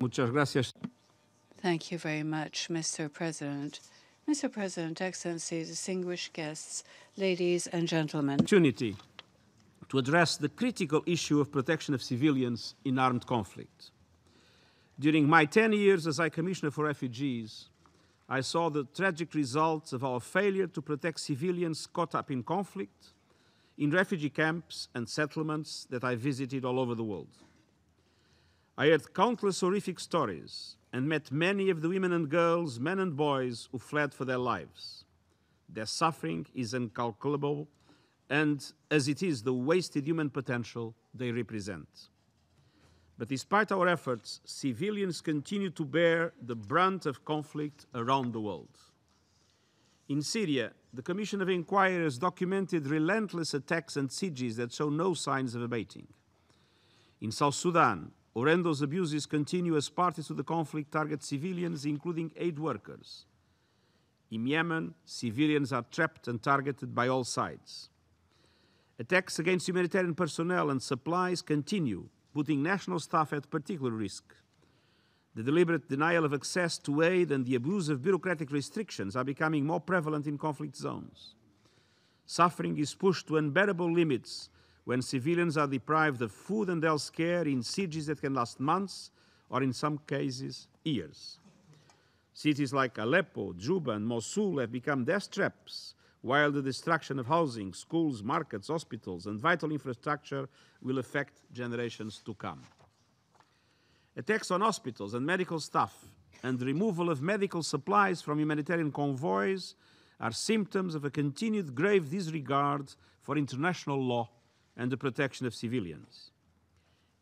Muchas gracias. Thank you very much, Mr. President. Mr. President, Excellencies, distinguished guests, ladies and gentlemen. Opportunity to address the critical issue of protection of civilians in armed conflict. During my 10 years as I Commissioner for Refugees, I saw the tragic results of our failure to protect civilians caught up in conflict, in refugee camps and settlements that I visited all over the world. I heard countless horrific stories and met many of the women and girls, men and boys who fled for their lives. Their suffering is incalculable, and as it is the wasted human potential they represent. But despite our efforts, civilians continue to bear the brunt of conflict around the world. In Syria, the Commission of Inquiry has documented relentless attacks and sieges that show no signs of abating. In South Sudan, Orendo's abuses continue as parties to the conflict target civilians, including aid workers. In Yemen, civilians are trapped and targeted by all sides. Attacks against humanitarian personnel and supplies continue, putting national staff at particular risk. The deliberate denial of access to aid and the abuse of bureaucratic restrictions are becoming more prevalent in conflict zones. Suffering is pushed to unbearable limits when civilians are deprived of food and health care in sieges that can last months or in some cases years. Cities like Aleppo, Juba and Mosul have become death traps while the destruction of housing, schools, markets, hospitals and vital infrastructure will affect generations to come. Attacks on hospitals and medical staff and the removal of medical supplies from humanitarian convoys are symptoms of a continued grave disregard for international law and the protection of civilians.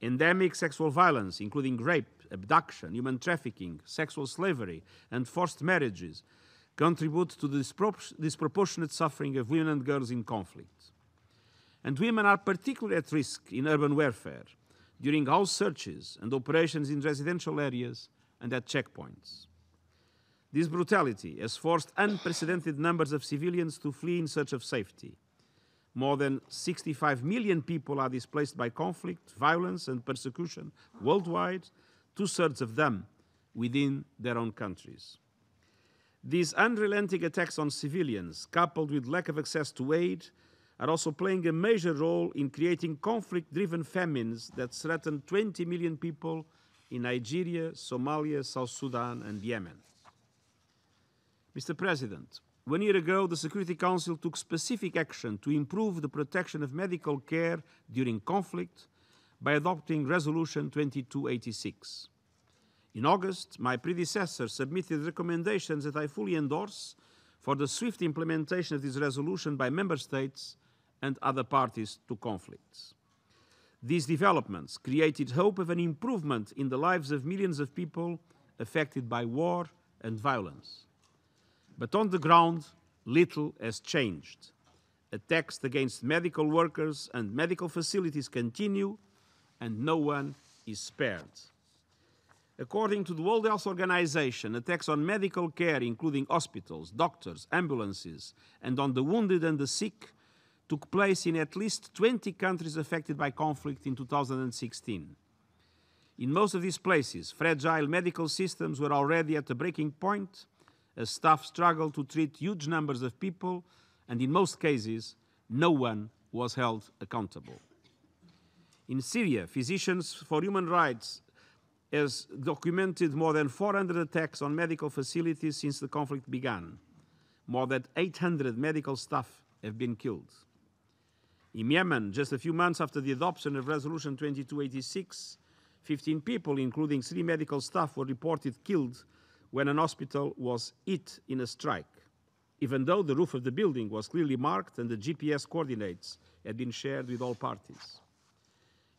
Endemic sexual violence, including rape, abduction, human trafficking, sexual slavery, and forced marriages, contribute to the disproportionate suffering of women and girls in conflict. And women are particularly at risk in urban warfare, during house searches and operations in residential areas and at checkpoints. This brutality has forced unprecedented numbers of civilians to flee in search of safety more than 65 million people are displaced by conflict, violence, and persecution worldwide, two thirds of them within their own countries. These unrelenting attacks on civilians, coupled with lack of access to aid, are also playing a major role in creating conflict driven famines that threaten 20 million people in Nigeria, Somalia, South Sudan, and Yemen. Mr. President, one year ago, the Security Council took specific action to improve the protection of medical care during conflict by adopting Resolution 2286. In August, my predecessor submitted recommendations that I fully endorse for the swift implementation of this resolution by Member States and other parties to conflicts. These developments created hope of an improvement in the lives of millions of people affected by war and violence. But on the ground, little has changed. Attacks against medical workers and medical facilities continue, and no one is spared. According to the World Health Organization, attacks on medical care, including hospitals, doctors, ambulances, and on the wounded and the sick, took place in at least 20 countries affected by conflict in 2016. In most of these places, fragile medical systems were already at a breaking point, as staff struggled to treat huge numbers of people, and in most cases, no one was held accountable. In Syria, Physicians for Human Rights has documented more than 400 attacks on medical facilities since the conflict began. More than 800 medical staff have been killed. In Yemen, just a few months after the adoption of Resolution 2286, 15 people, including three medical staff, were reported killed when an hospital was hit in a strike, even though the roof of the building was clearly marked and the GPS coordinates had been shared with all parties.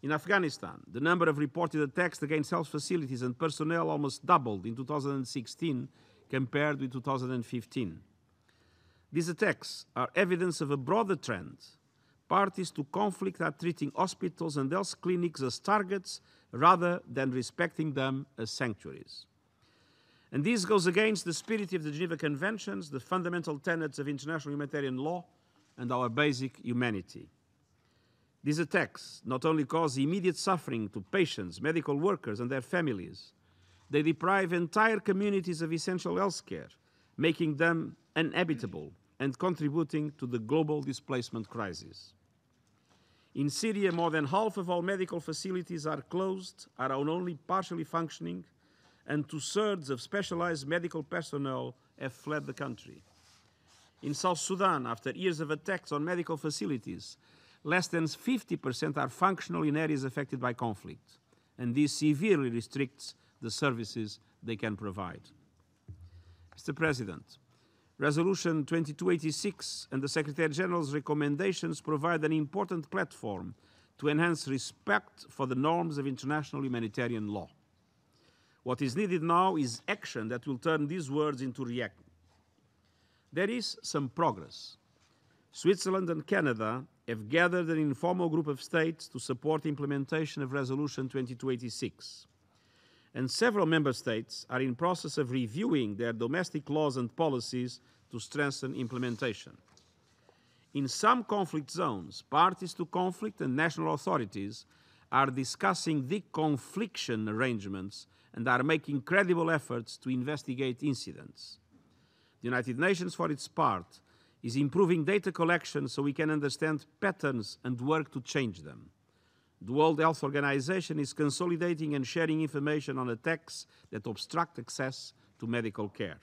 In Afghanistan, the number of reported attacks against health facilities and personnel almost doubled in 2016 compared with 2015. These attacks are evidence of a broader trend. Parties to conflict are treating hospitals and health clinics as targets rather than respecting them as sanctuaries. And this goes against the spirit of the Geneva Conventions, the fundamental tenets of international humanitarian law, and our basic humanity. These attacks not only cause immediate suffering to patients, medical workers, and their families, they deprive entire communities of essential health care, making them uninhabitable and contributing to the global displacement crisis. In Syria, more than half of all medical facilities are closed, are only partially functioning, and two thirds of specialized medical personnel have fled the country. In South Sudan, after years of attacks on medical facilities, less than 50% are functional in areas affected by conflict, and this severely restricts the services they can provide. Mr. President, Resolution 2286 and the Secretary General's recommendations provide an important platform to enhance respect for the norms of international humanitarian law. What is needed now is action that will turn these words into reality. There is some progress. Switzerland and Canada have gathered an informal group of states to support implementation of Resolution 2286. And several member states are in process of reviewing their domestic laws and policies to strengthen implementation. In some conflict zones, parties to conflict and national authorities are discussing the confliction arrangements and are making credible efforts to investigate incidents. The United Nations, for its part, is improving data collection so we can understand patterns and work to change them. The World Health Organization is consolidating and sharing information on attacks that obstruct access to medical care.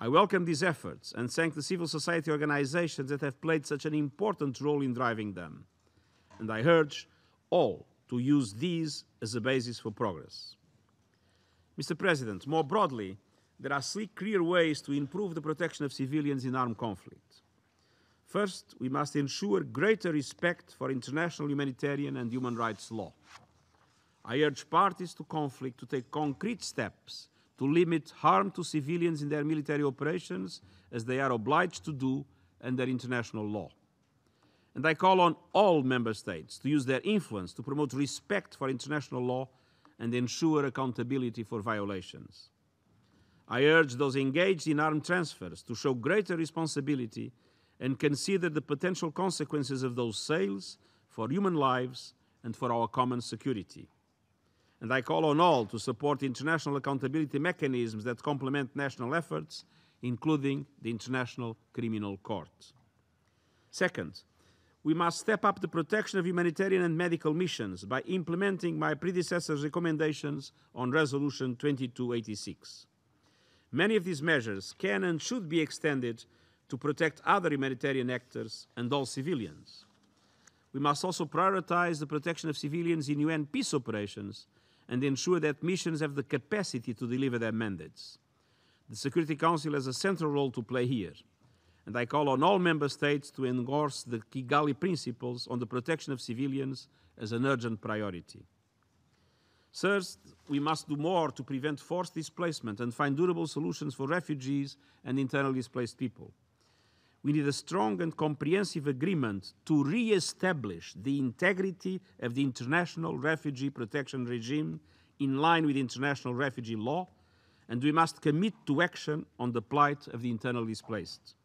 I welcome these efforts and thank the civil society organizations that have played such an important role in driving them. And I urge all to use these as a basis for progress. Mr. President, more broadly, there are three clear ways to improve the protection of civilians in armed conflict. First, we must ensure greater respect for international humanitarian and human rights law. I urge parties to conflict to take concrete steps to limit harm to civilians in their military operations, as they are obliged to do under international law and I call on all member states to use their influence to promote respect for international law and ensure accountability for violations. I urge those engaged in armed transfers to show greater responsibility and consider the potential consequences of those sales for human lives and for our common security. And I call on all to support international accountability mechanisms that complement national efforts, including the International Criminal Court. Second, we must step up the protection of humanitarian and medical missions by implementing my predecessor's recommendations on Resolution 2286. Many of these measures can and should be extended to protect other humanitarian actors and all civilians. We must also prioritize the protection of civilians in UN peace operations and ensure that missions have the capacity to deliver their mandates. The Security Council has a central role to play here and I call on all member states to endorse the Kigali principles on the protection of civilians as an urgent priority. First, we must do more to prevent forced displacement and find durable solutions for refugees and internally displaced people. We need a strong and comprehensive agreement to re establish the integrity of the international refugee protection regime in line with international refugee law, and we must commit to action on the plight of the internally displaced.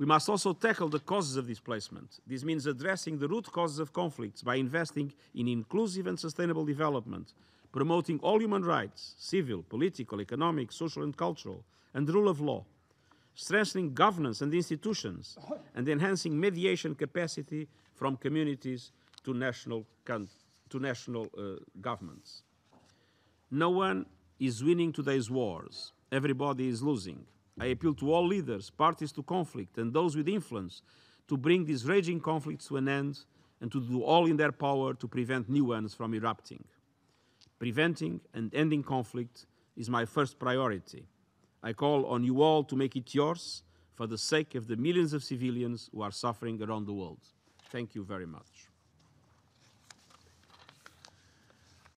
We must also tackle the causes of displacement. This means addressing the root causes of conflicts by investing in inclusive and sustainable development, promoting all human rights civil, political, economic, social, and cultural and the rule of law, strengthening governance and institutions, and enhancing mediation capacity from communities to national, to national uh, governments. No one is winning today's wars, everybody is losing. I appeal to all leaders, parties to conflict, and those with influence to bring these raging conflicts to an end and to do all in their power to prevent new ones from erupting. Preventing and ending conflict is my first priority. I call on you all to make it yours for the sake of the millions of civilians who are suffering around the world. Thank you very much.